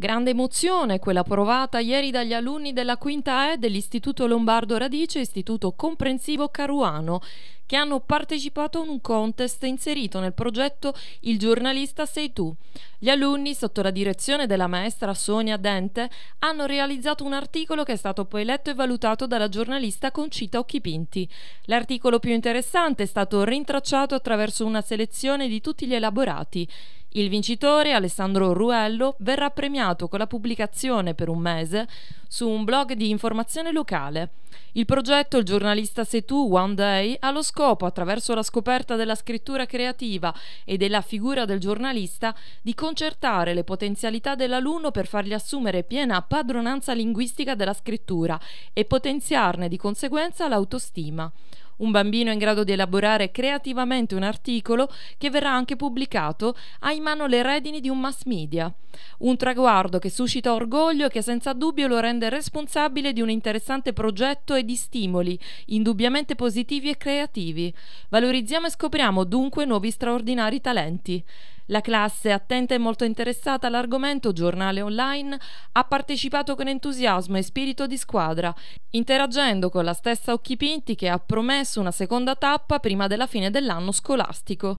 Grande emozione quella provata ieri dagli alunni della quinta E dell'Istituto Lombardo Radice, Istituto Comprensivo Caruano che hanno partecipato a un contest inserito nel progetto Il giornalista sei tu. Gli alunni, sotto la direzione della maestra Sonia Dente, hanno realizzato un articolo che è stato poi letto e valutato dalla giornalista Concita Occhipinti. L'articolo più interessante è stato rintracciato attraverso una selezione di tutti gli elaborati. Il vincitore, Alessandro Ruello, verrà premiato con la pubblicazione per un mese su un blog di informazione locale. Il progetto Il giornalista Sei tu One Day ha lo scopo scopo, attraverso la scoperta della scrittura creativa e della figura del giornalista, di concertare le potenzialità dell'alunno per fargli assumere piena padronanza linguistica della scrittura e potenziarne di conseguenza l'autostima. Un bambino in grado di elaborare creativamente un articolo che verrà anche pubblicato ha in mano le redini di un mass media. Un traguardo che suscita orgoglio e che senza dubbio lo rende responsabile di un interessante progetto e di stimoli, indubbiamente positivi e creativi. Valorizziamo e scopriamo dunque nuovi straordinari talenti. La classe, attenta e molto interessata all'argomento giornale online, ha partecipato con entusiasmo e spirito di squadra, interagendo con la stessa Occhipinti che ha promesso una seconda tappa prima della fine dell'anno scolastico.